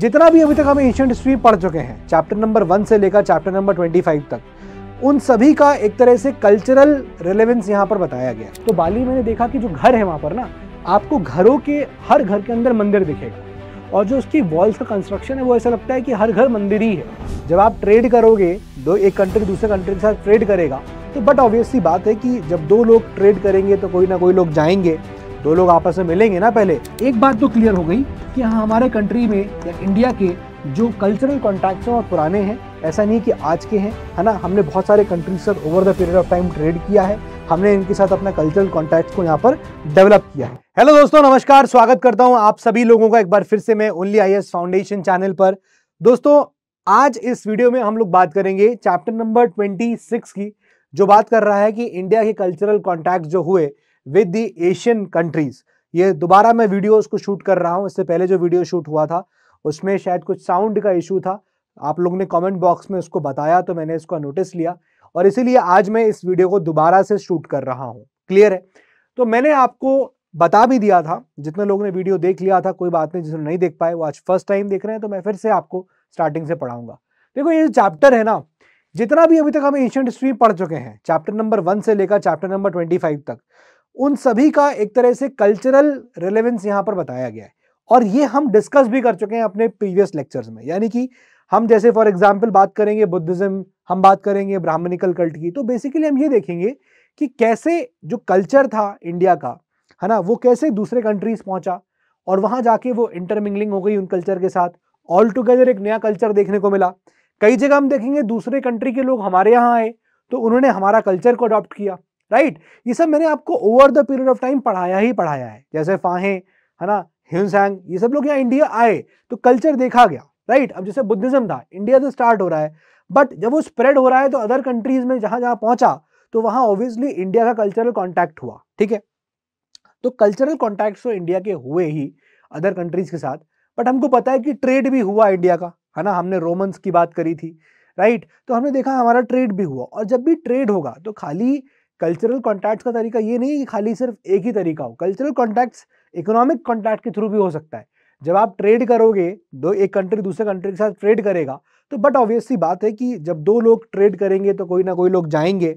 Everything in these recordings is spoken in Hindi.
जितना भी अभी तक हम एंशियंट हिस्ट्री पढ़ चुके हैं चैप्टर नंबर वन से लेकर चैप्टर नंबर ट्वेंटी फाइव तक उन सभी का एक तरह से कल्चरल रेलेवेंस यहाँ पर बताया गया तो बाली मैंने देखा कि जो घर है वहाँ पर ना आपको घरों के हर घर के अंदर मंदिर दिखेगा और जो उसकी वॉल्स का कंस्ट्रक्शन है वो ऐसा लगता है कि हर घर मंदिर ही है जब आप ट्रेड करोगे दो एक कंट्री दूसरे कंट्री के साथ ट्रेड करेगा तो बट ऑब्वियसली बात है कि जब दो लोग ट्रेड करेंगे तो कोई ना कोई लोग जाएंगे दो लोग आपस में मिलेंगे ना पहले एक बात तो क्लियर हो गई कि हाँ हमारे कंट्री में या इंडिया के जो कल्चरल कॉन्टैक्ट हैं और पुराने हैं ऐसा नहीं कि आज के हैं है ना हमने बहुत सारे कंट्रीज साथ over the period of time trade किया है हमने इनके साथ अपना कल्चरल कॉन्टैक्ट को यहाँ पर डेवलप किया है हेलो दोस्तों नमस्कार स्वागत करता हूँ आप सभी लोगों का एक बार फिर से मैं ओनली आई फाउंडेशन चैनल पर दोस्तों आज इस वीडियो में हम लोग बात करेंगे चैप्टर नंबर ट्वेंटी सिक्स की जो बात कर रहा है कि इंडिया के कल्चरल कॉन्टैक्ट जो हुए विद द एशियन कंट्रीज़ ये दोबारा मैं वीडियो उसको शूट कर रहा हूँ इससे पहले जो वीडियो शूट हुआ था उसमें शायद कुछ साउंड का इशू था आप लोग ने कमेंट बॉक्स में उसको बताया तो मैंने इसका नोटिस लिया और इसीलिए आज मैं इस वीडियो को दोबारा से शूट कर रहा हूँ क्लियर है तो मैंने आपको बता भी दिया था जितने लोगों ने वीडियो देख लिया था कोई बात नहीं जिसने नहीं देख पाए वो आज फर्स्ट टाइम देख रहे हैं तो मैं फिर से आपको स्टार्टिंग से पढ़ाऊंगा देखो ये जो चैप्टर है ना जितना भी अभी तक हम एशियंट हिस्ट्री पढ़ चुके हैं चैप्टर नंबर वन से लेकर चैप्टर नंबर ट्वेंटी फाइव तक उन सभी का एक तरह से कल्चरल रिलेवेंस यहाँ पर बताया गया है और ये हम डिस्कस भी कर चुके हैं अपने प्रीवियस लेक्चर्स में यानी कि हम जैसे फॉर एग्जाम्पल बात करेंगे बुद्धिज्म हम बात करेंगे ब्राह्मणिकल कल्ट की तो बेसिकली हम ये देखेंगे कि कैसे जो कल्चर था इंडिया का है ना वो कैसे दूसरे कंट्रीज पहुंचा और वहां जाके वो इंटरमिंगलिंग हो गई उन कल्चर के साथ ऑल टुगेदर एक नया कल्चर देखने को मिला कई जगह हम देखेंगे दूसरे कंट्री के लोग हमारे यहाँ आए तो उन्होंने हमारा कल्चर को अडॉप्ट किया राइट ये सब मैंने आपको over the period of time पढ़ाया ही पढ़ाया है जैसे फाहे है ना ह्यूनसैंग ये सब लोग यहाँ इंडिया आए तो कल्चर देखा गया राइट अब जैसे बुद्धिज्म था इंडिया से स्टार्ट हो रहा है बट जब वो स्प्रेड हो रहा है तो अदर कंट्रीज में जहां जहां पहुंचा तो वहाँ ऑब्वियसली इंडिया का कल्चरल कॉन्टैक्ट हुआ ठीक है तो कल्चरल कॉन्टैक्ट तो इंडिया के हुए ही अदर कंट्रीज के साथ बट हमको पता है कि ट्रेड भी हुआ इंडिया का है ना हमने रोमन्स की बात करी थी राइट तो हमने देखा हमारा ट्रेड भी हुआ और जब भी ट्रेड होगा तो खाली कल्चरल कॉन्टैक्ट्स का तरीका ये नहीं कि खाली सिर्फ एक ही तरीका हो कल्चरल कॉन्टैक्ट्स इकोनॉमिक कॉन्टैक्ट के थ्रू भी हो सकता है जब आप ट्रेड करोगे दो एक कंट्री दूसरे कंट्री के साथ ट्रेड करेगा तो बट ऑब्वियसली बात है कि जब दो लोग ट्रेड करेंगे तो कोई ना कोई लोग जाएंगे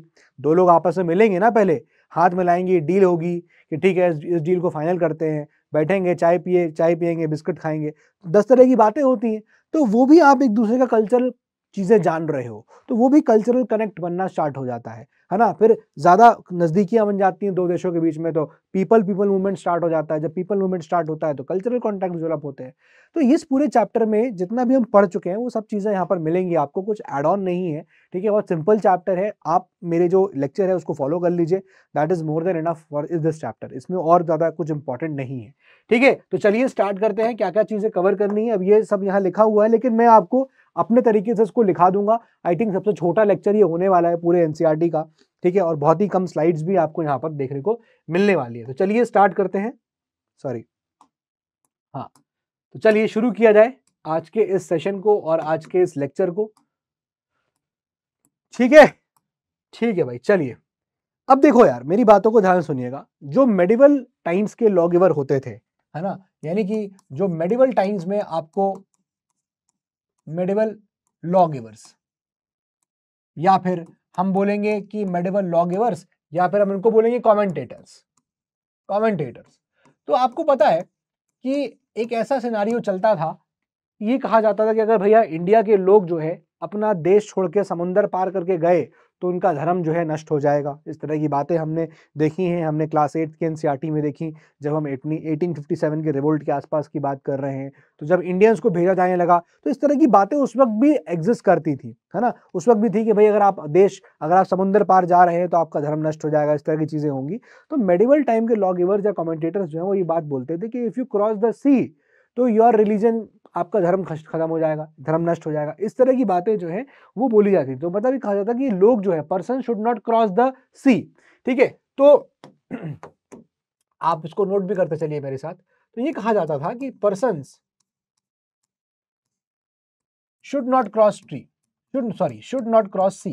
दो लोग आपस में मिलेंगे ना पहले हाथ मिलाएंगे डील होगी कि ठीक है इस डील को फाइनल करते हैं बैठेंगे चाय पिए चाय पियेंगे बिस्किट खाएंगे दस तरह की बातें होती हैं तो वो भी आप एक दूसरे का कल्चरल चीज़ें जान रहे हो तो वो भी कल्चरल कनेक्ट बनना स्टार्ट हो जाता है है ना फिर ज़्यादा नज़दीकियाँ बन जाती हैं दो देशों के बीच में तो पीपल पीपल मूवमेंट स्टार्ट हो जाता है जब पीपल मूवमेंट स्टार्ट होता है तो कल्चरल कॉन्टैक्ट डेवलप होते हैं तो इस पूरे चैप्टर में जितना भी हम पढ़ चुके हैं वो सब चीज़ें यहाँ पर मिलेंगी आपको कुछ एड ऑन नहीं है ठीक है बहुत सिंपल चैप्टर है आप मेरे जो लेक्चर है उसको फॉलो कर लीजिए that is more than enough for is this chapter इसमें और ज़्यादा कुछ इंपॉर्टेंट नहीं है ठीक है तो चलिए स्टार्ट करते हैं क्या क्या चीज़ें कवर करनी है अब ये सब यहाँ लिखा हुआ है लेकिन मैं आपको अपने तरीके से इसको लिखा दूंगा आई थिंक सबसे छोटा लेक्चर ये होने वाला है पूरे एनसीईआरटी e का ठीक है और बहुत ही कम स्लाइड्स भी आपको यहाँ पर देखने को मिलने वाली है तो चलिए स्टार्ट करते हैं सॉरी हाँ तो चलिए शुरू किया जाए आज के इस सेशन को और आज के इस लेक्चर को ठीक है ठीक है भाई चलिए अब देखो यार मेरी बातों को ध्यान सुनिएगा जो मेडिवल टाइम्स के लॉगिवर होते थे है ना यानी कि जो मेडिवल टाइम्स में आपको मेडिवल लॉ गिवर्स या फिर हम बोलेंगे कि मेडिवल लॉ गिवर्स या फिर हम इनको बोलेंगे कॉमेंटेटर्स कॉमेंटेटर्स तो आपको पता है कि एक ऐसा सिनारियो चलता था ये कहा जाता था कि अगर भैया इंडिया के लोग जो है अपना देश छोड़ के समुंदर पार करके गए तो उनका धर्म जो है नष्ट हो जाएगा इस तरह की बातें हमने देखी हैं हमने क्लास एट्थ के एन में देखी जब हम एटनी एटीन के रिवोल्ट के आसपास की बात कर रहे हैं तो जब इंडियंस को भेजा जाने लगा तो इस तरह की बातें उस वक्त भी एग्जिस्ट करती थी है ना उस वक्त भी थी कि भाई अगर आप देश अगर आप समुद्र पार जा रहे हैं तो आपका धर्म नष्ट हो जाएगा इस तरह की चीज़ें होंगी तो मेडिवल टाइम के लॉ गिवर्स या कॉमेंटेटर्स जो हैं वो ये बात बोलते थे कि if you cross the sea तो योर रिलीजन आपका धर्म खत्म हो जाएगा धर्म नष्ट हो जाएगा इस तरह की बातें जो है वो बोली जाती तो मतलब कहा जाता कि लोग जो है person should not cross the sea ठीक है तो आप इसको नोट भी करते चलिए मेरे साथ तो ये कहा जाता था कि person should not cross tree should sorry should not cross sea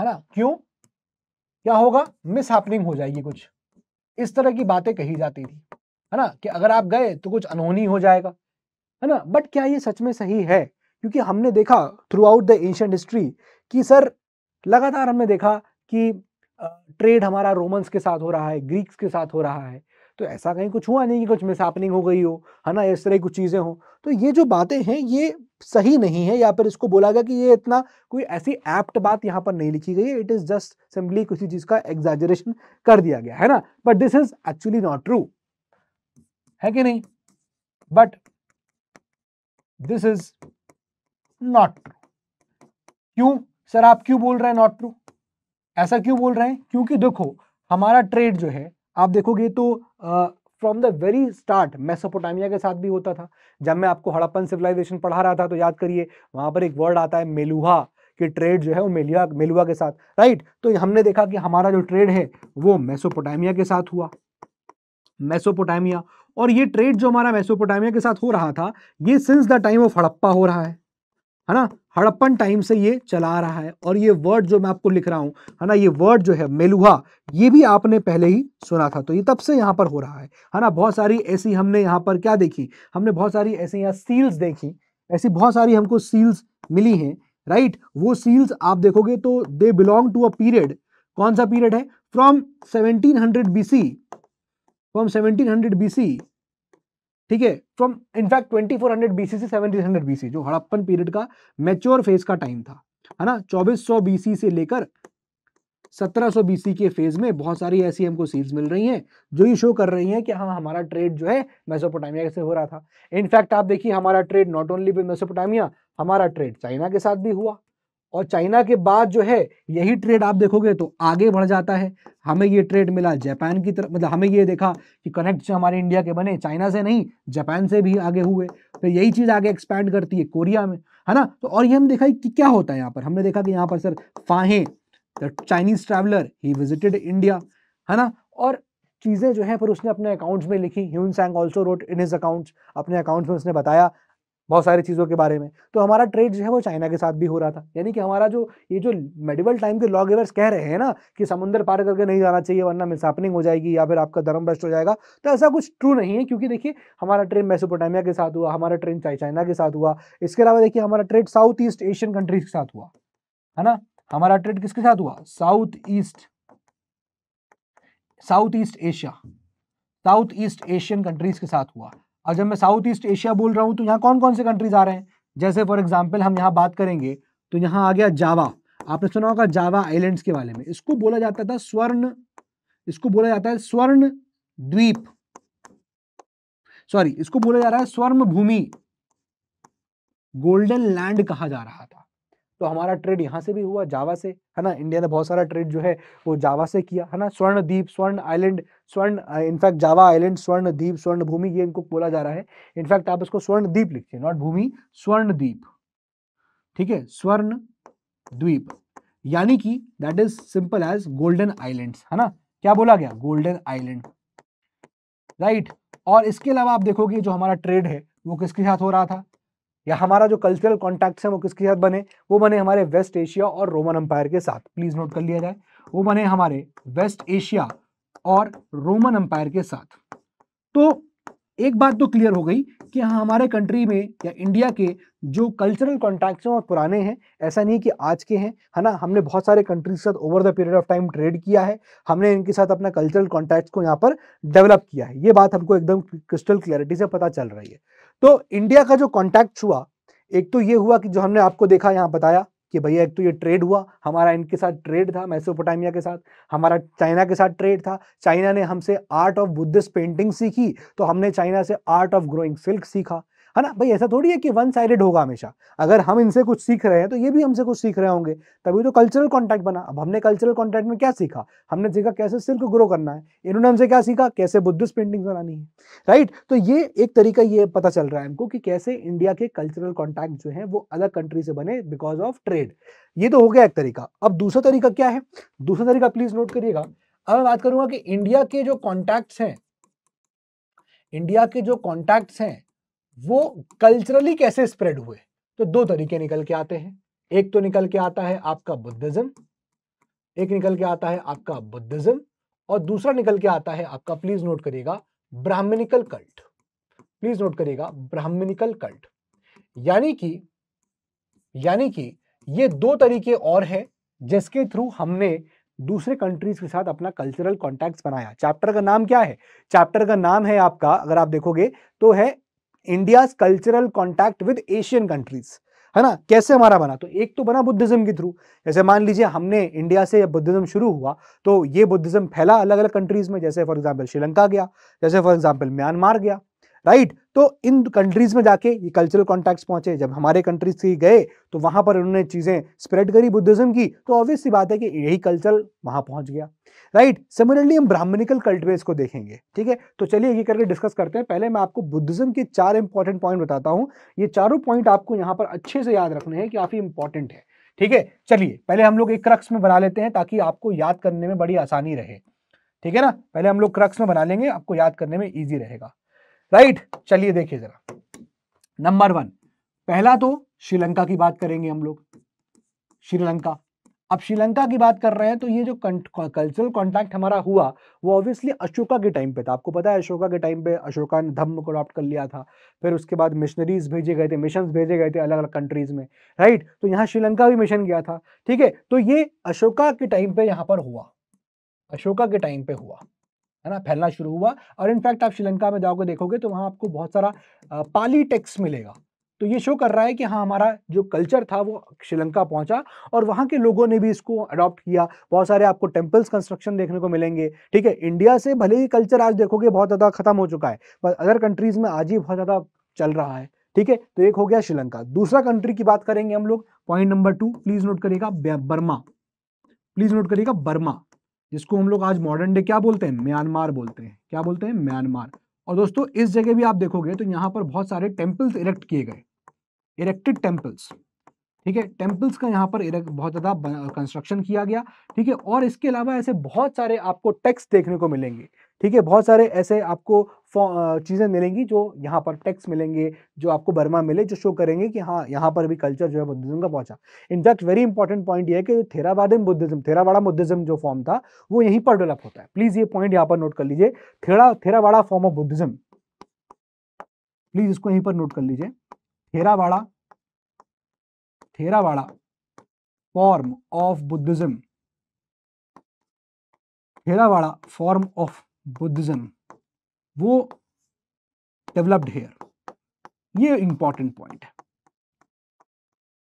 है ना क्यों क्या होगा मिस हो जाएगी कुछ इस तरह की बातें कही जाती थी है ना कि अगर आप गए तो कुछ अनहोनी हो जाएगा है ना बट क्या ये सच में सही है क्योंकि हमने देखा throughout the ancient history कि सर लगातार हमने देखा कि ट्रेड हमारा रोमन्स के साथ हो रहा है ग्रीक्स के साथ हो रहा है तो ऐसा कहीं कुछ हुआ नहीं कि कुछ मिसहैपनिंग हो गई हो है ना इस तरह की कुछ चीज़ें हो तो ये जो बातें हैं ये सही नहीं है या फिर इसको बोला गया कि ये इतना कोई ऐसी एप्ट बात यहाँ पर नहीं लिखी गई है इट इज़ जस्ट सिंपली किसी चीज़ का एग्जाजरेशन कर दिया गया है ना but this is actually not true है कि नहीं but this is not true क्यों सर आप क्यों बोल रहे हैं नॉट ट्रू ऐसा क्यों बोल रहे हैं क्योंकि देखो हमारा ट्रेड जो है आप देखोगे तो from the very start Mesopotamia के साथ भी होता था जब मैं आपको हड़प्पन सिविलाइजेशन पढ़ा रहा था तो याद करिए वहाँ पर एक वर्ड आता है मेलुहा कि ट्रेड जो है वो मेलुआ मेलुआ के साथ राइट तो हमने देखा कि हमारा जो ट्रेड है वो मेसोपोटामिया के साथ हुआ मेसोपोटामिया और ये ट्रेड जो हमारा मेसोपोटामिया के साथ हो रहा था ये since the time of Harappa हो रहा है है ना हड़प्पन टाइम से ये चला रहा है और ये वर्ड जो मैं आपको लिख रहा हूँ है ना ये वर्ड जो है मेलुहा ये भी आपने पहले ही सुना था तो ये तब से यहाँ पर हो रहा है है ना बहुत सारी ऐसी हमने यहाँ पर क्या देखी हमने बहुत सारी ऐसी यहाँ सील्स देखी ऐसी बहुत सारी हमको सील्स मिली हैं राइट वो सील्स आप देखोगे तो they belong to a period कौन सा पीरियड है from B C from B C ठीक है from in fact twenty four hundred BC से सेवनटीन हंड्रेड बीसी जो हड़प्पन पीरियड का मेच्योर फेज का टाइम था है ना चौबीस सौ बीसी से लेकर सत्रह सौ बीसी के फेज में बहुत सारी ऐसी हमको सीड्स मिल रही हैं जो ये शो कर रही हैं कि हाँ हमारा ट्रेड जो है मेसोपोटामिया से हो रहा था इनफैक्ट आप देखिए हमारा trade not only with Mesopotamia हमारा ट्रेड चाइना के साथ भी हुआ और चाइना के बाद जो है यही ट्रेड आप देखोगे तो आगे बढ़ जाता है हमें ये ट्रेड मिला जापान की तरफ मतलब हमें ये देखा कि कनेक्ट जो हमारे इंडिया के बने चाइना से नहीं जापान से भी आगे हुए फिर तो यही चीज़ आगे एक्सपैंड करती है कोरिया में है ना तो और ये हम देखा कि क्या होता है यहाँ पर हमने देखा कि यहाँ पर sir Fahien the Chinese traveller ही विजिटेड इंडिया है ना और चीज़ें जो है पर उसने अपने अकाउंट्स में लिखी Hiuen Tsang also wrote in his accounts अपने अकाउंट्स में उसने बताया बहुत सारी चीज़ों के बारे में तो हमारा ट्रेड जो है वो चाइना के साथ भी हो रहा था यानी कि हमारा जो ये जो मेडिवल टाइम के लॉ गिवर्स कह रहे हैं ना कि समुद्र पार करके नहीं जाना चाहिए वरना मिसहपनिंग हो जाएगी या फिर आपका धर्म भ्रष्ट हो जाएगा तो ऐसा कुछ ट्रू नहीं है क्योंकि देखिए हमारा ट्रेन मेसोपोटामिया के साथ हुआ हमारा ट्रेन चाइना के साथ हुआ इसके अलावा देखिए हमारा trade South East Asian countries के साथ हुआ है ना हमारा ट्रेड किसके साथ हुआ South East South East Asia South East Asian countries के साथ हुआ और जब मैं साउथ ईस्ट एशिया बोल रहा हूँ तो यहाँ कौन कौन से कंट्रीज आ रहे हैं जैसे फॉर एग्जाम्पल हम यहाँ बात करेंगे तो यहाँ आ गया जावा आपने सुना होगा जावा आइलैंड्स के बारे में इसको बोला जाता था स्वर्ण इसको बोला जाता है स्वर्ण द्वीप सॉरी इसको बोला जा रहा है स्वर्ण भूमि गोल्डन लैंड कहा जा रहा था तो हमारा ट्रेड यहाँ से भी हुआ जावा से है ना इंडिया ने बहुत सारा ट्रेड जो है वो जावा से किया है ना स्वर्ण द्वीप स्वर्ण आइलैंड स्वर्ण इनफैक्ट जावा आइलैंड स्वर्ण द्वीप स्वर्ण भूमि ये इनको बोला जा रहा है इनफैक्ट आप इसको स्वर्ण द्वीप लिखिए नॉट भूमि स्वर्ण द्वीप ठीक है स्वर्ण द्वीप यानी कि that is simple as golden island है ना क्या बोला गया गोल्डन आइलैंड राइट और इसके अलावा आप देखोगे जो हमारा ट्रेड है वो किसके साथ हो रहा था या हमारा जो कल्चरल कॉन्टैक्ट है वो किसके साथ बने वो बने हमारे वेस्ट एशिया और रोमन एम्पायर के साथ प्लीज नोट कर लिया जाए वो बने हमारे वेस्ट एशिया और रोमन अंपायर के साथ तो एक बात तो क्लियर हो गई कि हमारे कंट्री में या इंडिया के जो कल्चरल कॉन्टैक्ट्स हैं और पुराने हैं ऐसा नहीं कि आज के हैं है ना हमने बहुत सारे कंट्रीज के साथ over the period of time trade किया है हमने इनके साथ अपना कल्चरल कॉन्टैक्ट्स को यहाँ पर डेवलप किया है ये बात हमको एकदम क्रिस्टल क्लियरिटी से पता चल रही है तो इंडिया का जो कॉन्टैक्ट हुआ एक तो ये हुआ कि जो हमने आपको देखा यहाँ बताया कि भैया एक तो ये ट्रेड हुआ हमारा इनके साथ ट्रेड था मैसोपोटामिया के साथ हमारा चाइना के साथ ट्रेड था चाइना ने हमसे आर्ट ऑफ बुद्धिस्ट पेंटिंग सीखी तो हमने चाइना से आर्ट ऑफ ग्रोइंग सिल्क सीखा है ना भाई ऐसा थोड़ी है कि वन साइडेड होगा हमेशा अगर हम इनसे कुछ सीख रहे हैं तो ये भी हमसे कुछ सीख रहे होंगे तभी तो कल्चरल कॉन्टैक्ट बना अब हमने कल्चरल कॉन्टैक्ट में क्या सीखा हमने सीखा कैसे सिल्क ग्रो करना है इन्होंने हमसे क्या सीखा कैसे बुद्धिस्ट पेंटिंग बनानी है राइट तो ये एक तरीका ये पता चल रहा है हमको कि कैसे इंडिया के कल्चरल कॉन्टैक्ट जो है वो अलग कंट्री से बने बिकॉज ऑफ ट्रेड ये तो हो गया एक तरीका अब दूसरा तरीका क्या है दूसरा तरीका प्लीज नोट करिएगा अब मैं बात करूंगा कि इंडिया के जो कॉन्टैक्ट्स हैं इंडिया के जो कॉन्टैक्ट्स हैं वो कल्चरली कैसे स्प्रेड हुए तो दो तरीके निकल के आते हैं एक तो निकल के आता है आपका बुद्धिज्म एक निकल के आता है आपका बुद्धिज्म और दूसरा निकल के आता है आपका प्लीज नोट करिएगा ब्राह्मणिकल कल्ट प्लीज नोट करिएगा ब्राह्मणिकल कल्ट यानी कि यानी कि ये दो तरीके और हैं जिसके थ्रू हमने दूसरे कंट्रीज के साथ अपना कल्चरल कॉन्टैक्ट बनाया चैप्टर का नाम क्या है चैप्टर का नाम है आपका अगर आप देखोगे तो है India's cultural contact with Asian countries है ना कैसे हमारा बना तो एक तो बना बुद्धिज्म के थ्रू जैसे मान लीजिए हमने इंडिया से बुद्धिज्म शुरू हुआ तो ये बुद्धिज्म फैला अलग अलग कंट्रीज में जैसे फॉर एग्जाम्पल श्रीलंका गया जैसे फॉर एग्जाम्पल म्यांमार गया राइट तो इन कंट्रीज में जाके ये कल्चरल कॉन्टैक्ट पहुंचे जब हमारे कंट्रीज से गए तो वहां पर उन्होंने चीज़ें स्प्रेड करी बुद्धिज्म की तो ऑब्वियसली बात है कि यही कल्चर वहां पहुंच गया राइट सिमिलरली हम ब्राह्मणिकल कल्टवेज को देखेंगे ठीक है तो चलिए ये करके डिस्कस करते हैं पहले मैं आपको बुद्धिज्म के चार इंपॉर्टेंट पॉइंट बताता हूँ ये चारों पॉइंट आपको यहाँ पर अच्छे से याद रखने हैं काफ़ी इंपॉर्टेंट है ठीक है चलिए पहले हम लोग एक क्रक्स में बना लेते हैं ताकि आपको याद करने में बड़ी आसानी रहे ठीक है ना पहले हम लोग क्रक्स में बना लेंगे आपको याद करने में ईजी रहेगा राइट चलिए देखिए जरा नंबर वन पहला तो श्रीलंका की बात करेंगे हम लोग श्रीलंका अब श्रीलंका की बात कर रहे हैं तो ये जो कल्चरल कॉन्टैक्ट हमारा हुआ वो ऑब्वियसली अशोका के टाइम पे था आपको पता है अशोका के टाइम पे अशोका ने धम्म को अडॉप्ट कर लिया था फिर उसके बाद मिशनरीज भेजे गए थे मिशन भेजे गए थे अलग अलग कंट्रीज में राइट तो यहाँ श्रीलंका भी मिशन गया था ठीक है तो ये अशोका के टाइम पे यहाँ पर हुआ अशोका के टाइम पे हुआ है ना फैलना शुरू हुआ और इनफैक्ट आप श्रीलंका में जाओगे देखोगे तो वहाँ आपको बहुत सारा पाली टेक्स मिलेगा तो ये शो कर रहा है कि हाँ हमारा जो कल्चर था वो श्रीलंका पहुंचा और वहाँ के लोगों ने भी इसको अडॉप्ट किया बहुत सारे आपको टेम्पल्स कंस्ट्रक्शन देखने को मिलेंगे ठीक है इंडिया से भले ही कल्चर आज देखोगे बहुत ज़्यादा खत्म हो चुका है पर अदर कंट्रीज़ में आज ही बहुत ज़्यादा चल रहा है ठीक है तो एक हो गया श्रीलंका दूसरा कंट्री की बात करेंगे हम लोग point number two please note करिएगा बर्मा प्लीज नोट करिएगा बर्मा जिसको हम लोग आज मॉडर्न डे क्या बोलते हैं म्यांमार बोलते हैं क्या बोलते हैं म्यांमार और दोस्तों इस जगह भी आप देखोगे तो यहाँ पर बहुत सारे टेम्पल्स इरेक्ट किए गए इरेक्टेड टेम्पल्स ठीक है टेम्पल्स का यहाँ पर बहुत ज़्यादा कंस्ट्रक्शन किया गया ठीक है और इसके अलावा ऐसे बहुत सारे आपको टेक्स देखने को मिलेंगे ठीक है बहुत सारे ऐसे आपको चीज़ें मिलेंगी जो यहाँ पर टेक्स मिलेंगे जो आपको बर्मा मिले जो शो करेंगे कि हाँ यहाँ पर भी कल्चर जो है बुद्धिज्म का पहुंचा इनफैक्ट वेरी इंपॉर्टेंट पॉइंट ये है कि जो बुद्धिज्म थेरावाड़ा बुद्धिज्म जो फॉर्म था वो यहीं पर डेवलप होता है प्लीज़ ये पॉइंट यहाँ पर नोट कर लीजिए Thera Theravada form of Buddhism please इसको यहीं पर नोट कर लीजिए Theravada Theravada form of Buddhism Theravada form of Buddhism वो डेवलप्ड हेयर ये इंपॉर्टेंट पॉइंट है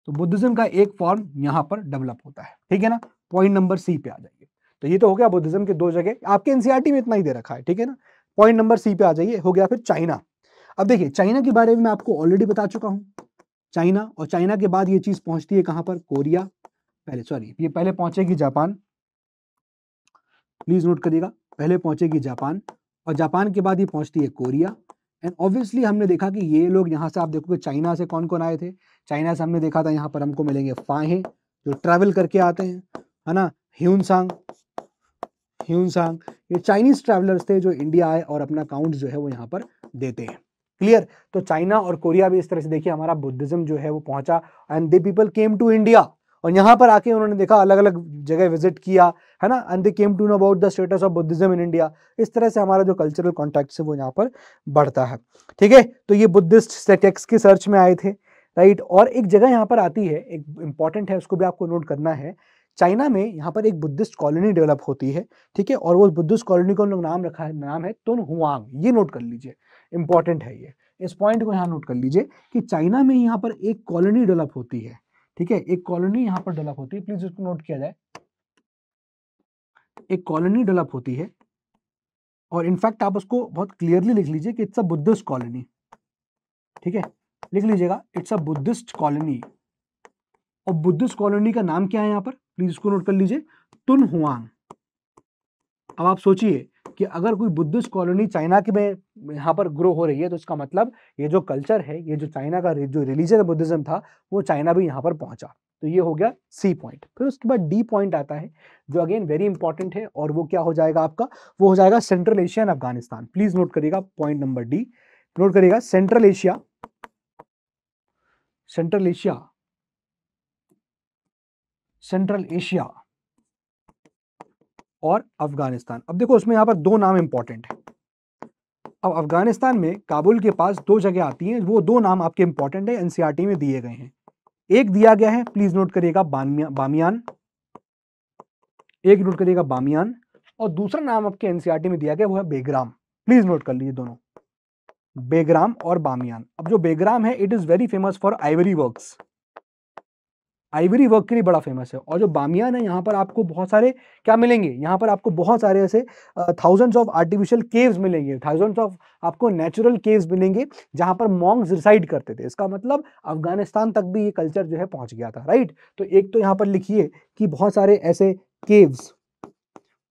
तो बुद्धिज्म का एक फॉर्म यहां पर डेवलप होता है ठीक है ना पॉइंट नंबर सी पे आ जाइए तो ये तो हो गया बुद्धिज्म के दो जगह आपके एनसीआरटी e में इतना ही दे रखा है ठीक है ना पॉइंट नंबर सी पे आ जाइए हो गया फिर चाइना अब देखिए चाइना के बारे में मैं आपको ऑलरेडी बता चुका हूँ चाइना और चाइना के बाद ये चीज पहुंचती है कहां पर कोरिया पहले सॉरी ये पहले पहुंचेगी जापान प्लीज नोट करिएगा पहले पहुंचेगी जापान और जापान के बाद ये पहुंचती है कोरिया एंड ऑब्वियसली हमने देखा कि ये लोग यहाँ से आप देखोगे चाइना से कौन कौन आए थे चाइना से हमने देखा था यहाँ पर हमको मिलेंगे फाहे जो ट्रैवल करके आते हैं है ना ह्यूनसांग ह्यूनसांग ये चाइनीज ट्रैवलर्स थे जो इंडिया आए और अपना अकाउंट जो है वो यहाँ पर देते हैं क्लियर तो चाइना और कोरिया भी इस तरह से देखिए हमारा बुद्धिज्म जो है वो पहुंचा and they people came to India और यहाँ पर आके उन्होंने देखा अलग अलग जगह विजिट किया है ना and they came to know about the status of Buddhism in India इस तरह से हमारा जो कल्चरल कॉन्टैक्ट है वो यहाँ पर बढ़ता है ठीक है तो ये बुद्धिस्ट टेक्स की सर्च में आए थे राइट और एक जगह यहाँ पर आती है एक इंपॉर्टेंट है उसको भी आपको नोट करना है चाइना में यहाँ पर एक बुद्धिस्ट कॉलोनी डेवलप होती है ठीक है और वो बुद्धिस्ट कॉलोनी को उन लोग नाम रखा है नाम है तुन हुआंग ये नोट कर लीजिए इंपॉर्टेंट है ये इस पॉइंट को यहाँ नोट कर लीजिए कि चाइना में यहाँ पर एक कॉलोनी डेवलप होती है ठीक है एक कॉलोनी यहाँ पर डेवलप होती है प्लीज इसको नोट किया जाए एक कॉलोनी डेवलप होती है और इनफैक्ट आप उसको बहुत क्लियरली लिख लीजिए कि इट्स अ बुद्धिस्ट कॉलोनी ठीक है लिख लीजिएगा इट्स अ बुद्धिस्ट कॉलोनी और बुद्धिस्ट कॉलोनी का नाम क्या है यहाँ पर प्लीज इसको नोट कर लीजिए तुन हुआंग अब आप सोचिए कि अगर कोई बुद्धिस्ट कॉलोनी चाइना के में यहाँ पर ग्रो हो रही है तो इसका मतलब ये जो कल्चर है ये जो चाइना का जो रिलीजन बुद्धिज्म था वो चाइना भी यहाँ पर पहुंचा तो ये हो गया सी पॉइंट फिर उसके बाद डी पॉइंट आता है जो अगेन वेरी इंपॉर्टेंट है और वो क्या हो जाएगा आपका वो हो जाएगा Central Asia and Afghanistan please note करिएगा पॉइंट नंबर डी नोट करिएगा Central Asia Central Asia Central Asia और अफगानिस्तान अब देखो उसमें यहाँ पर दो नाम इंपॉर्टेंट है अब अफगानिस्तान में काबुल के पास दो जगह आती हैं वो दो नाम आपके इंपॉर्टेंट है एनसीआरटी में दिए गए हैं एक दिया गया है प्लीज नोट करिएगा बामियान एक नोट करिएगा बामियान और दूसरा नाम आपके एनसीआरटी e में दिया गया वो है बेग्राम प्लीज नोट कर लीजिए दोनों बेग्राम और बामियान अब जो बेग्राम है it is very famous for ivory works ivory work के लिए बड़ा फेमस है और जो बामियान है यहाँ पर आपको बहुत सारे क्या मिलेंगे यहाँ पर आपको बहुत सारे ऐसे थाउजेंड्स ऑफ आर्टिफिशियल केव्स मिलेंगे थाउजेंड्स ऑफ आपको नेचुरल केव्स मिलेंगे जहाँ पर मॉन्ग्स रिसाइड करते थे इसका मतलब अफगानिस्तान तक भी ये कल्चर जो है पहुँच गया था राइट तो एक तो यहाँ पर लिखिए कि बहुत सारे ऐसे केव्स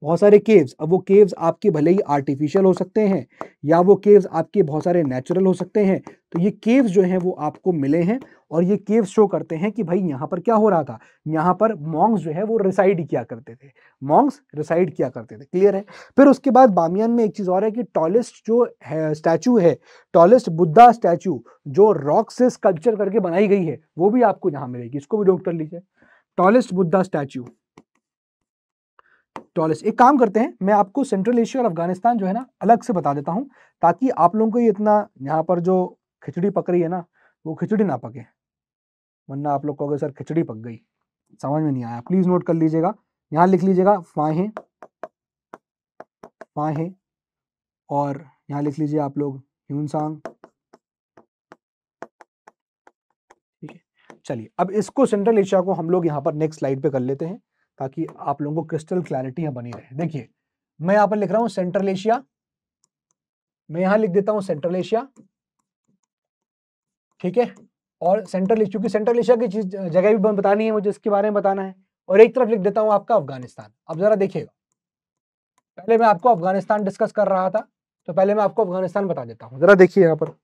बहुत सारे केव्स अब वो केव्स आपके भले ही आर्टिफिशियल हो सकते हैं या वो केव्स आपके बहुत सारे नेचुरल हो सकते हैं तो ये केव्स जो हैं वो आपको मिले हैं और ये केव शो करते हैं कि भाई यहाँ पर क्या हो रहा था यहाँ पर मॉन्ग्स जो है वो रिसाइड किया करते थे मॉन्ग्स रिसाइड किया करते थे क्लियर है फिर उसके बाद बामियान में एक चीज़ और है कि टॉलेस्ट जो है स्टैचू है टॉलेस्ट बुद्धा स्टैचू जो रॉक से स्कल्पचर करके बनाई गई है वो भी आपको यहाँ मिलेगी इसको भी डॉक्टर कर लीजिए टॉलेस्ट बुद्धा स्टैचू टॉलेस्ट एक काम करते हैं मैं आपको सेंट्रल एशिया और अफगानिस्तान जो है ना अलग से बता देता हूँ ताकि आप लोगों को ये इतना यहाँ पर जो खिचड़ी पक रही है ना वो खिचड़ी ना पके वरना आप लोग कहोगे सर खिचड़ी पक गई समझ में नहीं आया प्लीज नोट कर लीजिएगा यहाँ लिख लीजिएगा फाहे फाहे और यहाँ लिख लीजिए आप लोग ह्यूनसांग चलिए अब इसको सेंट्रल एशिया को हम लोग यहाँ पर नेक्स्ट स्लाइड पे कर लेते हैं ताकि आप लोगों को क्रिस्टल क्लैरिटी यहाँ बनी रहे देखिए मैं यहाँ पर लिख रहा हूँ सेंट्रल एशिया मैं यहाँ लिख देता हूँ सेंट्रल एशिया ठीक है और सेंट्रल क्योंकि सेंट्रल एशिया की चीज जगह भी बतानी है मुझे इसके बारे में बताना है और एक तरफ लिख देता हूँ आपका अफगानिस्तान अब जरा देखिएगा पहले मैं आपको अफगानिस्तान डिस्कस कर रहा था तो पहले मैं आपको अफगानिस्तान बता देता हूँ जरा देखिए यहाँ पर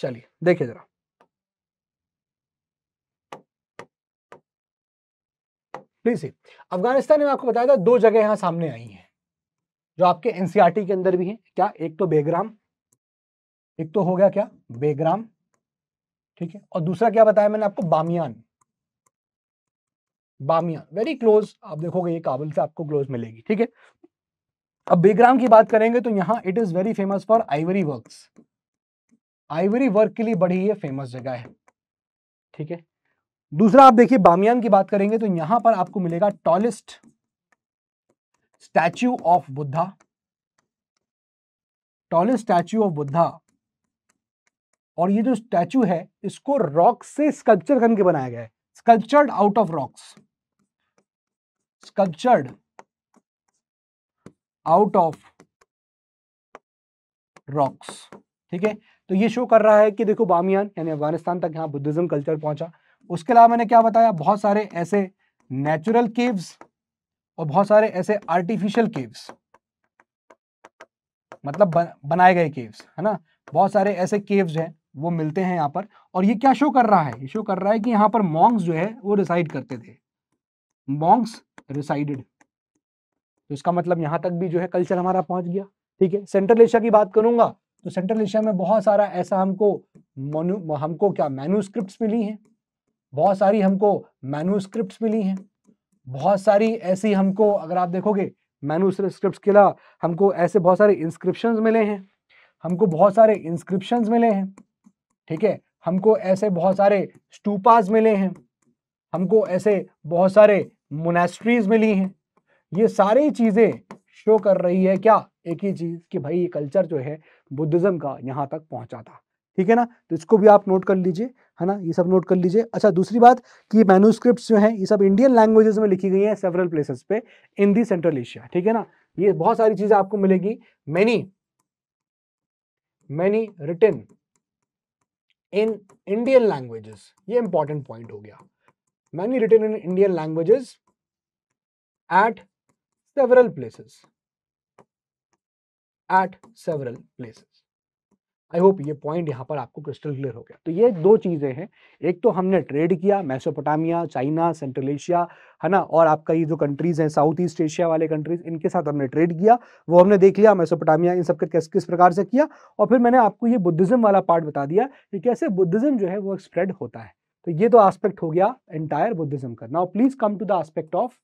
चलिए देखिए जरा प्लीज अफगानिस्तान में आपको बताया था दो जगह यहाँ सामने आई हैं जो आपके एनसीआर e के अंदर भी है क्या एक तो बेग्राम एक तो हो गया क्या बेग्राम ठीक है और दूसरा क्या बताया मैंने आपको बामियान बामियान वेरी क्लोज आप देखोगे ये काबुल से आपको क्लोज मिलेगी ठीक है अब बेग्राम की बात करेंगे तो यहाँ it is very famous for ivory work ivory work के लिए बड़ी ये फेमस जगह है ठीक है दूसरा आप देखिए बामियान की बात करेंगे तो यहां पर आपको मिलेगा tallest statue of Buddha tall statue of Buddha और ये जो स्टैच्यू है इसको रॉक से स्कल्पचर करके बनाया गया है sculptured out of rocks sculptured out of rocks ठीक है तो ये शो कर रहा है कि देखो बामियान यानी अफगानिस्तान तक यहां बुद्धिज्म कल्चर पहुंचा उसके अलावा मैंने क्या बताया बहुत सारे ऐसे नेचुरल केव्स और बहुत सारे ऐसे आर्टिफिशियल केव्स मतलब बनाए गए केव्स है ना बहुत सारे ऐसे केव्स हैं वो मिलते हैं यहाँ पर और ये क्या शो कर रहा है ये शो कर रहा है कि यहाँ पर मॉन्ग्स जो है वो रिसाइड करते थे मॉन्ग्स रिसाइडेड तो इसका मतलब यहाँ तक भी जो है कल्चर हमारा पहुंच गया ठीक है सेंट्रल एशिया की बात करूंगा तो सेंट्रल एशिया में बहुत सारा ऐसा हमको हमको क्या मैन्यूस्क्रिप्ट मिली हैं बहुत सारी हमको मैन्यूस्क्रिप्ट मिली हैं बहुत सारी ऐसी हमको अगर आप देखोगे मैनू स्क्रिप्ट के हमको ऐसे बहुत सारे इंस्क्रिप्शन मिले हैं हमको बहुत सारे इंस्क्रिप्शन मिले हैं ठीक है हमको ऐसे बहुत सारे स्टूपाज मिले हैं हमको ऐसे बहुत सारे मोनेस्ट्रीज मिली हैं ये सारी चीज़ें शो कर रही है क्या एक ही चीज़ कि भाई ये कल्चर जो है बुद्धिज़्म का यहाँ तक पहुँचा था ठीक है ना तो इसको भी आप नोट कर लीजिए है ना ये सब नोट कर लीजिए अच्छा दूसरी बात कि ये मैनूस्क्रिप्ट जो है ये सब इंडियन लैंग्वेजेस में लिखी गई है सेवरल प्लेसेस पे इन दी सेंट्रल एशिया ठीक है ना ये बहुत सारी चीज़ें आपको मिलेगी many many written in Indian languages ये इंपॉर्टेंट पॉइंट हो गया many return in Indian languages at several places at several places I hope ये पॉइंट यहाँ पर आपको क्रिस्टल क्लियर हो गया तो ये दो चीज़ें हैं एक तो हमने ट्रेड किया मैसोपोटामिया चाइना सेंट्रल एशिया है ना और आपका ये जो कंट्रीज हैं साउथ ईस्ट एशिया वाले कंट्रीज इनके साथ हमने ट्रेड किया वो हमने देख लिया मैसोपोटामिया इन सब किस किस प्रकार से किया और फिर मैंने आपको ये बुद्धिज्म वाला पार्ट बता दिया कि कैसे बुद्धिज्म जो है वो स्प्रेड होता है तो ये तो आस्पेक्ट हो गया एंटायर बुद्धिज्म का now please come to the aspect of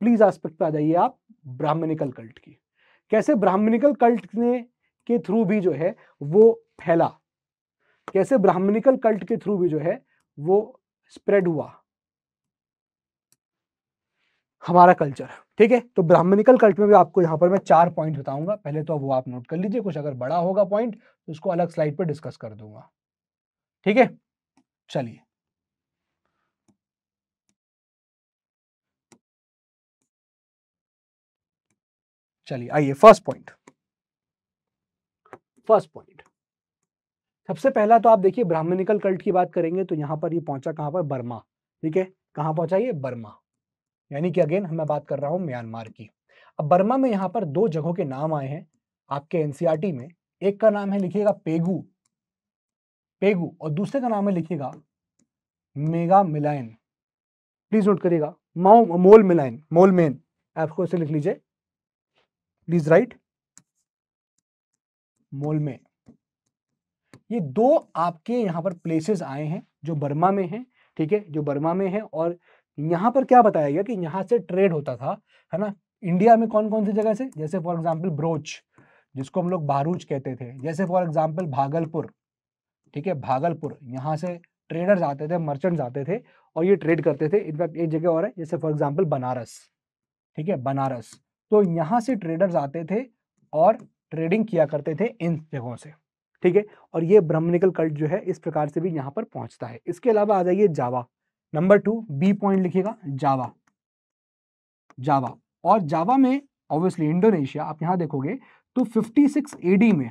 please aspect पर आ जाइए आप ब्राह्मणिकल कल्ट की कैसे ब्राह्मणिकल कल्ट ने के थ्रू भी जो है वो फैला कैसे ब्राह्मणिकल कल्ट के थ्रू भी जो है वो स्प्रेड हुआ हमारा कल्चर ठीक है तो ब्राह्मणिकल कल्ट में भी आपको यहां पर मैं चार पॉइंट बताऊंगा पहले तो वो आप नोट कर लीजिए कुछ अगर बड़ा होगा पॉइंट तो उसको अलग स्लाइड पर डिस्कस कर दूंगा ठीक है चलिए चलिए आइए फर्स्ट पॉइंट फर्स्ट पॉइंट सबसे पहला तो आप देखिए ब्राह्मणिकल कल्ट की बात करेंगे तो यहां पर ये पहुंचा कहां पर बर्मा ठीक है कहां पहुंचा ये बर्मा यानी कि अगेन मैं बात कर रहा हूं म्यांमार की अब बर्मा में यहां पर दो जगहों के नाम आए हैं आपके एनसीआरटी में एक का नाम है लिखिएगा पेगू पेगू और दूसरे का नाम है लिखिएगा मेगा मिलायन प्लीज नोट करिएगा माओ मोल मिलायन मोलमेन मेन आपको इसे लिख लीजिए प्लीज राइट मोल में ये दो आपके यहाँ पर प्लेसेस आए हैं जो बर्मा में हैं ठीक है जो बर्मा में है और यहाँ पर क्या बताया गया कि यहाँ से ट्रेड होता था है ना इंडिया में कौन कौन सी जगह से जैसे फॉर एग्जाम्पल ब्रोच जिसको हम लोग बारूच कहते थे जैसे फॉर एग्जाम्पल भागलपुर ठीक है भागलपुर यहाँ से ट्रेडर्स आते थे मर्चेंट्स आते थे और ये ट्रेड करते थे इनफैक्ट एक जगह और है जैसे फॉर एग्जाम्पल बनारस ठीक है बनारस तो यहाँ से ट्रेडर्स आते थे और ट्रेडिंग किया करते थे इन जगहों से ठीक है और ये ब्रह्मनिकल कल्ट जो है इस प्रकार से भी यहाँ पर पहुंचता है इसके अलावा आ जाइए Java number two B point लिखिएगा जावा जावा और जावा में ऑब्वियसली इंडोनेशिया आप यहां देखोगे तो 56 एडी में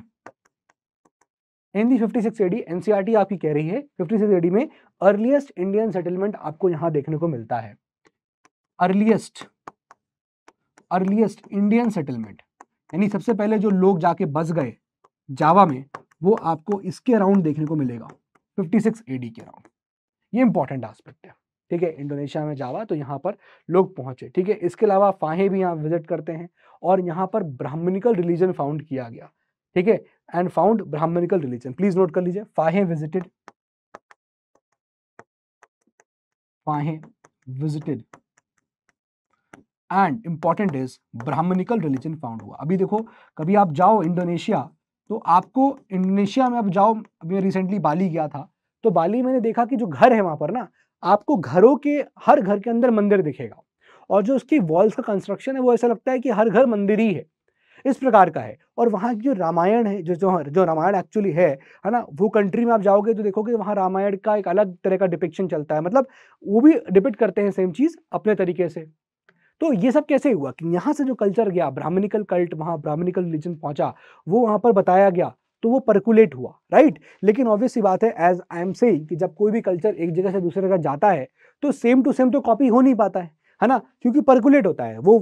इन दी 56 एडी एनसीआरटी आपकी कह रही है 56 एडी में अर्लीस्ट इंडियन सेटलमेंट आपको यहां देखने को मिलता है अर्लीस्ट अर्लीस्ट इंडियन सेटलमेंट यानी सबसे पहले जो लोग जाके बस गए जावा में वो आपको इसके अराउंड देखने को मिलेगा 56 सिक्स एडी के अराउंड ये इंपॉर्टेंट आस्पेक्ट है ठीक है इंडोनेशिया में जावा तो यहाँ पर लोग पहुंचे ठीक है इसके अलावा फाहे भी यहाँ विजिट करते हैं और यहाँ पर ब्राह्मणिकल रिलीजन फाउंड किया गया ठीक है and found Brahmanical religion please note कर लीजिए Fahien visited Fahien visited and important is Brahmanical religion found हुआ अभी देखो कभी आप जाओ इंडोनेशिया तो आपको इंडोनेशिया में आप जाओ मैं रिसेंटली बाली गया था तो बाली मैंने देखा कि जो घर है वहाँ पर ना आपको घरों के हर घर के अंदर मंदिर दिखेगा और जो उसकी वॉल्स का कंस्ट्रक्शन है वो ऐसा लगता है कि हर घर मंदिर ही है इस प्रकार का है और वहाँ की जो रामायण है जो जो जो रामायण एक्चुअली है है ना वो कंट्री में आप जाओगे तो देखोगे वहाँ रामायण का एक अलग तरह का डिपिक्शन चलता है मतलब वो भी डिपिक्ट करते हैं सेम चीज़ अपने तरीके से तो ये सब कैसे हुआ कि यहाँ से जो कल्चर गया ब्राह्मणिकल कल्ट वहाँ ब्राह्मणिकल रिलीजन पहुँचा वो वहाँ पर बताया गया तो वो परकुलेट हुआ राइट लेकिन ऑब्वियस सी बात है एज आई एम सेइंग कि जब कोई भी कल्चर एक जगह से दूसरे जगह जाता है तो सेम टू सेम तो कॉपी हो नहीं पाता है है ना क्योंकि परकुलेट होता है वो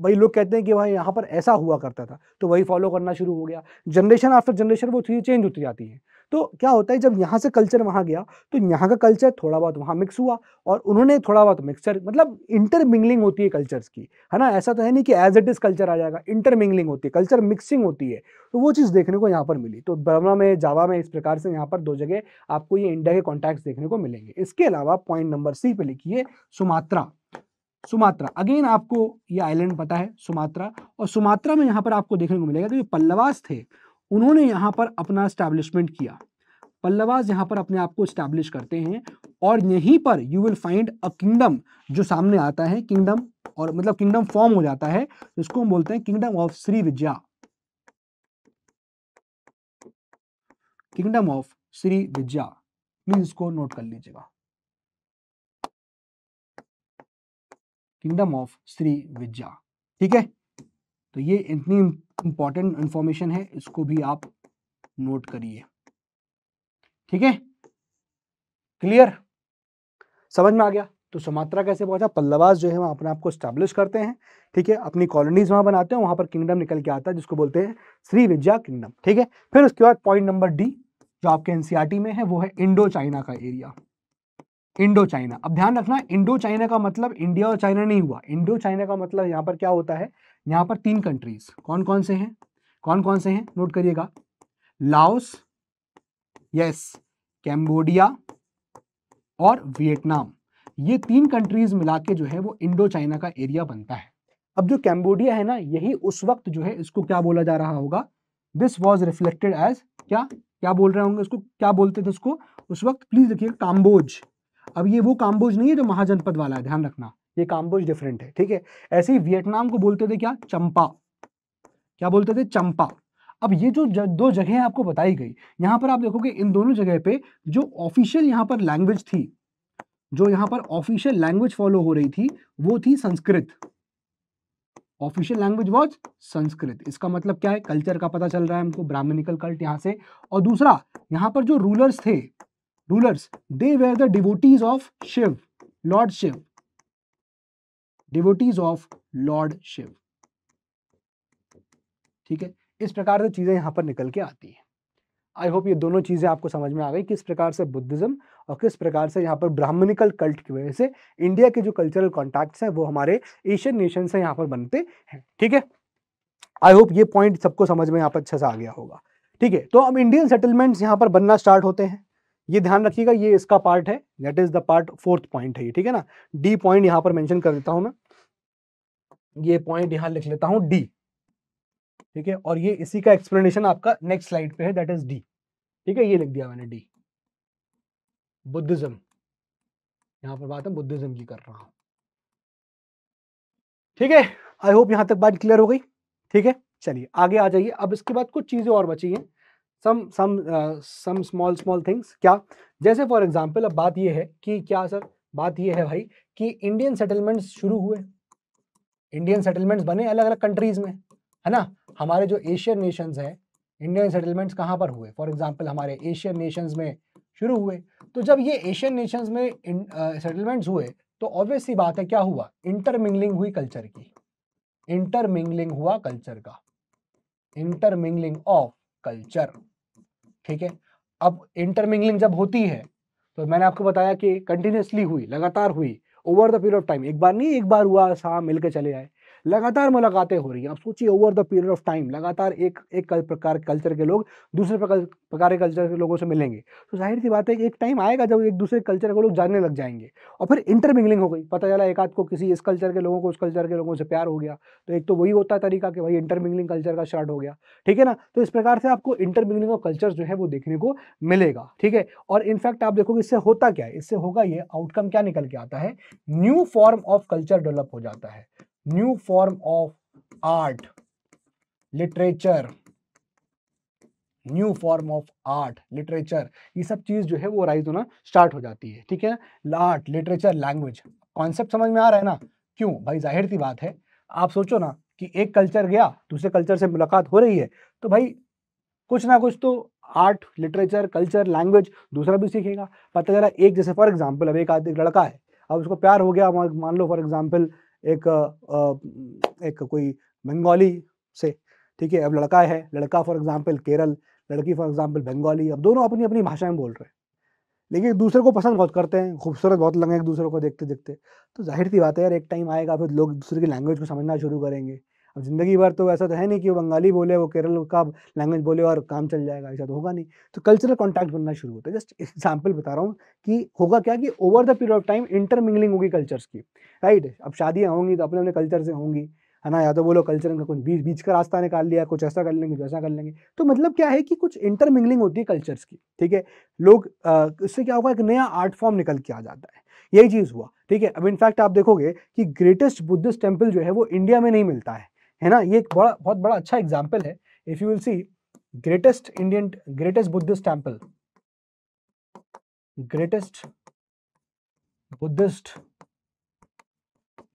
भाई लोग कहते हैं कि भाई यहाँ पर ऐसा हुआ करता था तो वही फॉलो करना शुरू हो गया जनरेशन आफ्टर जनरेशन वो चीज़ें चेंज होती जाती हैं तो क्या होता है जब यहाँ से कल्चर वहाँ गया तो यहाँ का कल्चर थोड़ा बहुत वहाँ मिक्स हुआ और उन्होंने थोड़ा बहुत मिक्सचर मतलब इंटरमिंगलिंग होती है कल्चर्स की है ना ऐसा तो है नहीं कि एज इट इज़ कल्चर आ जाएगा इंटरमिंगलिंग होती है कल्चर मिक्सिंग होती है तो वो चीज़ देखने को यहाँ पर मिली तो बर्मा में जावा में इस प्रकार से यहाँ पर दो जगह आपको ये इंडिया के कॉन्टैक्ट देखने को मिलेंगे इसके अलावा पॉइंट नंबर सी पे लिखिए सुमात्रा सुमात्रा अगेन आपको ये आइलैंड पता है सुमात्रा और सुमात्रा में यहाँ पर आपको देखने को मिलेगा तो ये पल्लवास थे उन्होंने यहाँ पर अपना स्टैब्लिशमेंट किया पल्लवाज यहाँ पर अपने आप को स्टैब्लिश करते हैं और यहीं पर you will find a kingdom जो सामने आता है किंगडम और मतलब किंगडम फॉर्म हो जाता है जिसको हम बोलते हैं kingdom of Shri Vidya kingdom of Shri Vidya please इसको नोट कर लीजिएगा किंगडम ऑफ श्री विद्या ठीक है तो ये इतनी इंपॉर्टेंट इंफॉर्मेशन है इसको भी आप नोट करिए ठीक है क्लियर समझ में आ गया तो सुमात्रा कैसे पहुंचा पल्लवास जो है वहां अपने आप को स्टैब्लिश करते हैं ठीक है अपनी कॉलोनीज वहां बनाते हैं वहां पर किंगडम निकल के आता है जिसको बोलते हैं श्री विद्या किंगडम ठीक है फिर उसके बाद पॉइंट नंबर डी जो आपके एनसीआरटी e में है वो है इंडो चाइना का एरिया इंडो चाइना अब ध्यान रखना इंडो चाइना का मतलब इंडिया और चाइना नहीं हुआ इंडो चाइना का मतलब यहाँ पर क्या होता है यहाँ पर तीन कंट्रीज कौन कौन से हैं कौन कौन से हैं नोट करिएगा लाओस यस कैम्बोडिया और वियतनाम ये तीन कंट्रीज मिला के जो है वो इंडो चाइना का एरिया बनता है अब जो कैम्बोडिया है ना यही उस वक्त जो है इसको क्या बोला जा रहा होगा दिस वॉज रिफ्लेक्टेड एज क्या क्या बोल रहे होंगे इसको क्या बोलते थे उसको उस वक्त प्लीज देखिए काम्बोज अब ये वो काम्बोज नहीं है जो महाजनपद वाला है ध्यान रखना ये काम्बोज डिफरेंट है ठीक है ऐसे ही वियतनाम को बोलते थे क्या चंपा क्या बोलते थे चंपा अब ये जो दो जगह आपको बताई गई यहां पर आप देखोगे इन दोनों जगह पे जो ऑफिशियल यहां पर लैंग्वेज थी जो यहां पर ऑफिशियल लैंग्वेज फॉलो हो रही थी वो थी Sanskrit official language was Sanskrit इसका मतलब क्या है कल्चर का पता चल रहा है हमको ब्राह्मणिकल कल्ट यहां से और दूसरा यहां पर जो रूलर्स थे rulers they were the devotees of Shiva Lord Shiva devotees of Lord Shiva ठीक है इस प्रकार से चीज़ें यहाँ पर निकल के आती है आई होप ये दोनों चीज़ें आपको समझ में आ गई किस प्रकार से बुद्धिज़्म और किस प्रकार से यहाँ पर ब्राह्मणिकल कल्ट की वजह से इंडिया के जो कल्चरल कॉन्टैक्ट्स हैं वो हमारे एशियन नेशन से यहाँ पर बनते हैं ठीक है आई होप ये पॉइंट सबको समझ में यहाँ पर अच्छे से आ गया होगा ठीक है तो अब इंडियन सेटलमेंट्स यहाँ पर बनना स्टार्ट होते हैं ये ध्यान रखिएगा ये इसका पार्ट है that is the part fourth point है ये ठीक है ना डी पॉइंट यहां पर मेंशन कर देता हूं मैं ये पॉइंट यहां लिख लेता हूं डी ठीक है और ये इसी का एक्सप्लेनेशन आपका नेक्स्ट स्लाइड पे है दैट इज डी ठीक है ये लिख दिया मैंने डी बुद्धिज्म यहां पर बात है बुद्धिज्म की कर रहा हूं ठीक है आई होप यहां तक बात क्लियर हो गई ठीक है चलिए आगे आ जाइए अब इसके बाद कुछ चीज़ें और बची हैं some some some small small things क्या जैसे फॉर एग्जांपल अब बात यह है कि क्या सर बात यह है भाई कि इंडियन सेटलमेंट्स शुरू हुए इंडियन सेटलमेंट्स बने अलग अलग कंट्रीज में है ना हमारे जो एशियन नेशंस हैं इंडियन सेटलमेंट्स कहाँ पर हुए फॉर एग्जाम्पल हमारे एशियन नेशंस में शुरू हुए तो जब ये एशियन नेशंस में सेटलमेंट्स uh, हुए तो ऑब्वियस सी बात है क्या हुआ इंटरमिंगलिंग हुई कल्चर की इंटरमिंगलिंग हुआ कल्चर का इंटरमिंगलिंग ऑफ कल्चर ठीक है अब इंटरमिंगलिंग जब होती है तो मैंने आपको बताया कि कंटिन्यूसली हुई लगातार हुई over the period of time एक बार नहीं एक बार हुआ साम मिलकर चले आए लगातार मुलाकातें हो रही हैं आप सोचिए over the period of time लगातार एक एक प्रकार कल्चर के लोग दूसरे प्रकार के कल्चर के लोगों से मिलेंगे तो जाहिर सी बात है कि एक टाइम आएगा जब एक दूसरे कल्चर के लोग जानने लग जाएंगे और फिर इंटरमिंगलिंग हो गई पता चला एक आध को किसी इस कल्चर के लोगों को उस कल्चर के लोगों से प्यार हो गया तो एक तो वही होता है तरीका कि भाई इंटरमिंगलिंग कल्चर का स्टार्ट हो गया ठीक है ना तो इस प्रकार से आपको इंटरमिंगलिंग ऑफ कल्चर जो है वो देखने को मिलेगा ठीक है और इनफैक्ट आप देखोगे इससे होता क्या है इससे होगा ये आउटकम क्या निकल के आता है new form of culture develop हो जाता है new form of art literature new form of art literature ये सब चीज़ जो है वो राइज होना स्टार्ट हो जाती है ठीक है आर्ट लिटरेचर लैंग्वेज कॉन्सेप्ट समझ में आ रहा है ना क्यों भाई जाहिर सी बात है आप सोचो ना कि एक कल्चर गया दूसरे कल्चर से मुलाकात हो रही है तो भाई कुछ ना कुछ तो आर्ट लिटरेचर कल्चर लैंग्वेज दूसरा भी सीखेगा पता चला एक जैसे फॉर एग्जाम्पल अब एक आदमी लड़का है अब उसको प्यार हो गया मान लो फॉर एग्जाम्पल एक एक कोई बंगाली से ठीक है अब लड़का है लड़का फॉर एग्जाम्पल केरल लड़की फॉर एग्जाम्पल बंगाली अब दोनों अपनी अपनी भाषा में बोल रहे हैं लेकिन एक दूसरे को पसंद बहुत करते हैं खूबसूरत बहुत लगे एक दूसरे को देखते देखते तो जाहिर सी बात है यार एक टाइम आएगा फिर लोग दूसरे की लैंग्वेज को समझना शुरू करेंगे अब ज़िंदगी भर तो ऐसा तो है नहीं कि वो बंगाली बोले वो केरल का लैंग्वेज बोले और काम चल जाएगा ऐसा तो होगा नहीं तो कल्चरल कॉन्टैक्ट बनना शुरू होता है जस्ट एग्जाम्पल बता रहा हूँ कि होगा क्या कि over the period of time intermingling होगी कल्चर्स की राइट अब शादियाँ होंगी तो अपने अपने कल्चर से होंगी है ना या तो बोलो कल्चर का कुछ बीच बीच का रास्ता निकाल लिया कुछ ऐसा कर लेंगे कुछ ऐसा कर लेंगे तो मतलब क्या है कि कुछ इंटरमिंगलिंग होती है कल्चर्स की ठीक है लोग इससे क्या होगा एक नया आर्ट फॉर्म निकल के आ जाता है यही चीज़ हुआ ठीक है अब इनफैक्ट आप देखोगे कि ग्रेटेस्ट बुद्धिस्ट टेम्पल जो है वो इंडिया में नहीं मिलता है है ना ये एक बड़ा बहुत बड़ा अच्छा एग्जाम्पल है if you will see greatest Indian greatest Buddhist temple greatest Buddhist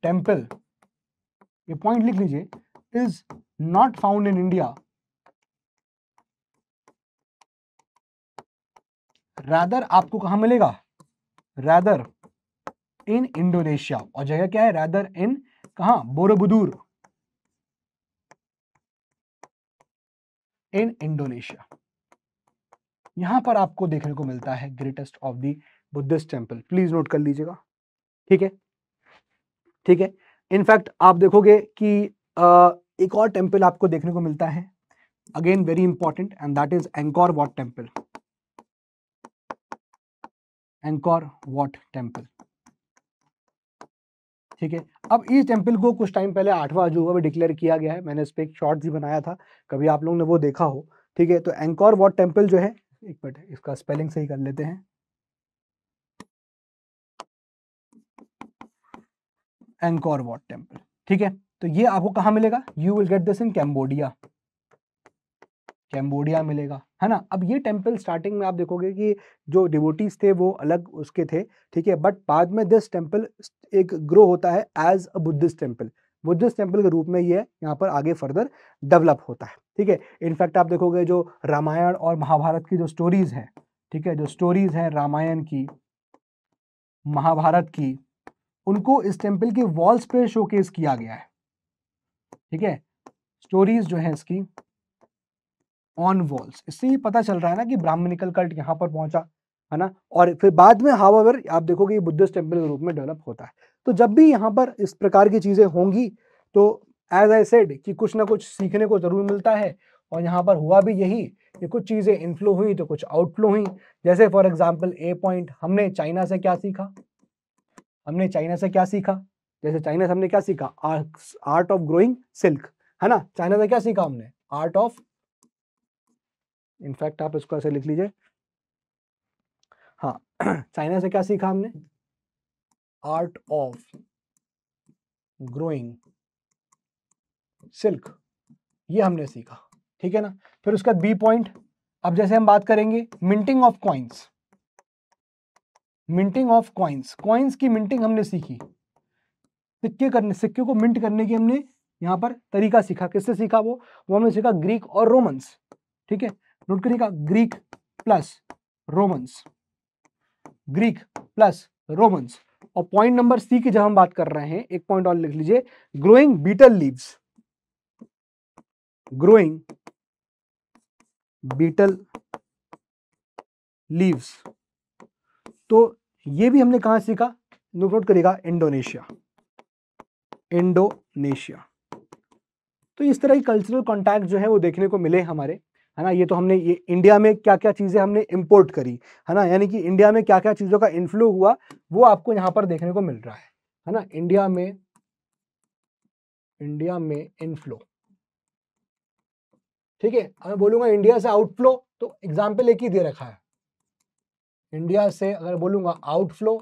temple ये पॉइंट लिख लीजिए is not found in India rather आपको कहा मिलेगा रैदर इन इंडोनेशिया और जगह क्या है रैदर इन कहा बोरबुदूर इन इंडोनेशिया यहां पर आपको देखने को मिलता है greatest of the Buddhist temple please note कर लीजिएगा ठीक है ठीक है इनफैक्ट आप देखोगे कि आ, एक और टेम्पल आपको देखने को मिलता है again very important and that is Angkor Wat temple Angkor Wat temple ठीक है अब इस एम्पिल को कुछ टाइम पहले आठवां अजूबा भी डिक्लेयर किया गया है मैंने इस पर एक शॉर्ट भी बनाया था कभी आप लोगों ने वो देखा हो ठीक है तो एंकॉर वॉट टेम्पल जो है एक मिनट इसका स्पेलिंग सही कर लेते हैं एंकॉर वॉट टेम्पल ठीक है तो ये आपको कहाँ मिलेगा you will get this in Cambodia Cambodia मिलेगा है ना अब ये टेम्पल स्टार्टिंग में आप देखोगे कि जो डिवोटीज थे वो अलग उसके थे ठीक है बट बाद में दिस टेम्पल एक ग्रो होता है as a Buddhist temple Buddhist temple के रूप में ये यहाँ पर आगे फर्दर डेवलप होता है ठीक है इनफैक्ट आप देखोगे जो रामायण और महाभारत की जो स्टोरीज हैं ठीक है जो स्टोरीज हैं रामायण की महाभारत की उनको इस टेम्पल के वॉल्स पे शोकेस किया गया है ठीक है स्टोरीज जो है इसकी ऑन वॉल्स इससे ये पता चल रहा है ना कि ब्राह्मणिकल कल्ट यहाँ पर पहुंचा है ना और फिर बाद में हावावर आप देखोगे बुद्धिस्ट टेम्पल के रूप में डेवलप होता है तो जब भी यहाँ पर इस प्रकार की चीज़ें होंगी तो एज आई सेड कि कुछ ना कुछ सीखने को ज़रूर मिलता है और यहाँ पर हुआ भी यही कि कुछ चीज़ें इनफ्लो हुई तो कुछ आउटफ्लो हुई जैसे फॉर एग्जाम्पल ए पॉइंट हमने चाइना से क्या सीखा हमने चाइना से क्या सीखा जैसे चाइना से हमने क्या सीखा आर्ट ऑफ ग्रोइंग सिल्क है ना चाइना से क्या सीखा हमने आर्ट ऑफ इनफैक्ट आप इसको ऐसे लिख लीजिए हाँ चाइना से क्या सीखा हमने आर्ट ऑफ ग्रोइंग सिल्क ये हमने सीखा ठीक है ना फिर उसका बी पॉइंट अब जैसे हम बात करेंगे minting of coins minting of coins coins की मिंटिंग हमने सीखी सिक्के करने सिक्के को मिंट करने की हमने यहां पर तरीका सीखा किससे सीखा वो वो हमने सीखा ग्रीक और रोमन्स ठीक है नोट करिएगा Greek plus Romans Greek plus Romans और पॉइंट नंबर सी की जब हम बात कर रहे हैं एक पॉइंट और लिख लीजिए growing betel leaves growing betel leaves तो ये भी हमने कहा सीखा नोट करेगा इंडोनेशिया इंडोनेशिया तो इस तरह की कल्चरल कॉन्टैक्ट जो है वो देखने को मिले हमारे है ना ये तो हमने ये इंडिया में क्या क्या चीज़ें हमने इम्पोर्ट करी है ना यानी कि इंडिया में क्या क्या चीज़ों का इन्फ्लो हुआ वो आपको यहाँ पर देखने को मिल रहा है है ना इंडिया में इंडिया में इनफ्लो ठीक है अगर बोलूंगा इंडिया से आउटफ्लो तो एग्जाम्पल एक ही दे रखा है इंडिया से अगर बोलूंगा आउटफ्लो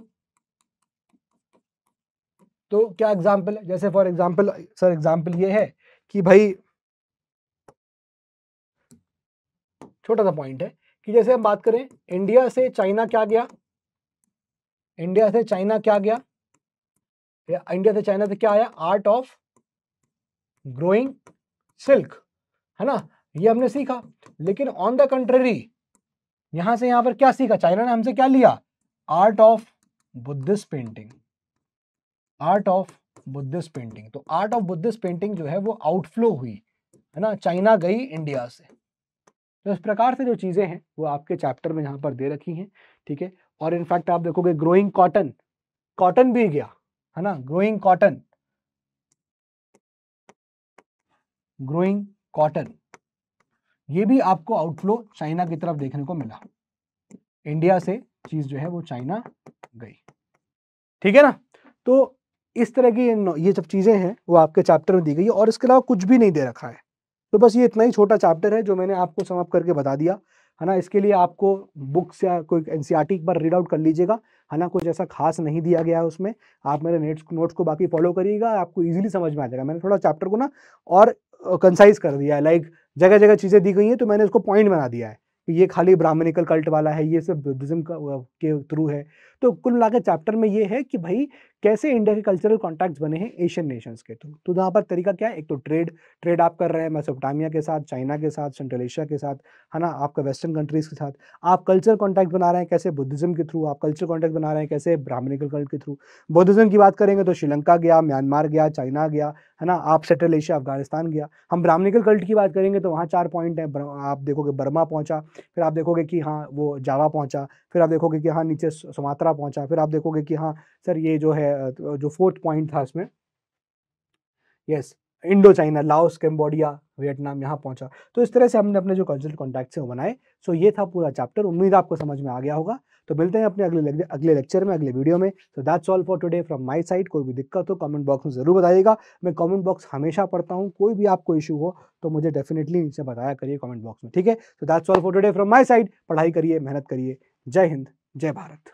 तो क्या एग्जाम्पल है जैसे फॉर एग्जाम्पल सर एग्जाम्पल ये है कि भाई छोटा सा पॉइंट है कि जैसे हम बात करें इंडिया से चाइना क्या गया इंडिया से चाइना क्या गया या इंडिया से चाइना से क्या आया आर्ट ऑफ ग्रोइंग सिल्क है ना ये हमने सीखा लेकिन ऑन द कंट्री यहां से यहां पर क्या सीखा चाइना ने हमसे क्या लिया art of Buddhist painting art of Buddhist painting तो आर्ट ऑफ बुद्धिस्ट पेंटिंग जो है वो आउटफ्लो हुई है ना चाइना गई इंडिया से तो इस प्रकार से जो चीज़ें हैं वो आपके चैप्टर में यहाँ पर दे रखी हैं ठीक है और इनफैक्ट आप देखोगे ग्रोइंग कॉटन कॉटन भी गया है ना ग्रोइंग कॉटन ग्रोइंग कॉटन ये भी आपको आउटफ्लो चाइना की तरफ देखने को मिला इंडिया से चीज जो है वो चाइना गई ठीक है ना तो इस तरह की ये सब चीजें हैं वो आपके चैप्टर में दी गई है और इसके अलावा कुछ भी नहीं दे रखा है तो बस ये इतना ही छोटा चैप्टर है जो मैंने आपको समाप्त करके बता दिया है ना इसके लिए आपको बुक्स या कोई एन e एक बार रीड आउट कर लीजिएगा है ना कुछ ऐसा खास नहीं दिया गया है उसमें आप मेरे नेट्स नोट्स को बाकी फॉलो करिएगा आपको इजीली समझ में आ जाएगा मैंने थोड़ा चैप्टर को ना और कंसाइज कर दिया है लाइक जगह जगह चीज़ें दी गई हैं तो मैंने उसको पॉइंट बना दिया है कि ये खाली ब्राह्मणिकल कल्ट वाला है ये सब बुद्धिज्म के थ्रू है तो कुल मिलाकर चैप्टर में ये है कि भाई कैसे इंडिया के कल्चरल कॉन्टैक्ट बने हैं एशियन नेशंस के थ्रू तो यहाँ पर तरीका क्या है एक तो ट्रेड ट्रेड आप कर रहे हैं मेसोपोटामिया के साथ चाइना के साथ सेंट्रल एशिया के साथ है ना आपका वेस्टर्न कंट्रीज़ के साथ आप कल्चर कॉन्टैक्ट बना रहे हैं कैसे बुद्धिज्म के थ्रू आप कल्चर कॉन्टैक्ट बना रहे हैं कैसे ब्राह्मणिकल कल्ट के थ्रू बुद्धिज्म की बात करेंगे तो श्रीलंका गया म्यांमार गया चाइना गया है ना आप सेंट्रल एशिया अफगानिस्तान गया हम ब्राह्मणिकल कल्ट की बात करेंगे तो वहाँ चार पॉइंट हैं आप देखोगे बर्मा पहुँचा फिर आप देखोगे कि हाँ वो जावा पहुँचा फिर आप देखोगे कि हाँ नीचे सुमात्रा खतरा पहुंचा फिर आप देखोगे कि हाँ सर ये जो है तो जो फोर्थ पॉइंट था इसमें yes Indo China Laos Cambodia Vietnam यहाँ पहुंचा तो इस तरह से हमने अपने जो कल्चरल कॉन्टैक्ट से बनाए सो ये था पूरा चैप्टर उम्मीद आपको समझ में आ गया होगा तो मिलते हैं अपने अगले अगले लेक्चर में अगले वीडियो में so that's all for today from my side कोई भी दिक्कत हो कमेंट बॉक्स में ज़रूर बताइएगा मैं कमेंट बॉक्स हमेशा पढ़ता हूँ कोई भी आपको इशू हो तो मुझे डेफिनेटली नीचे बताया करिए कमेंट बॉक्स में ठीक है so that's all for today from my side पढ़ाई करिए मेहनत करिए जय हिंद जय भारत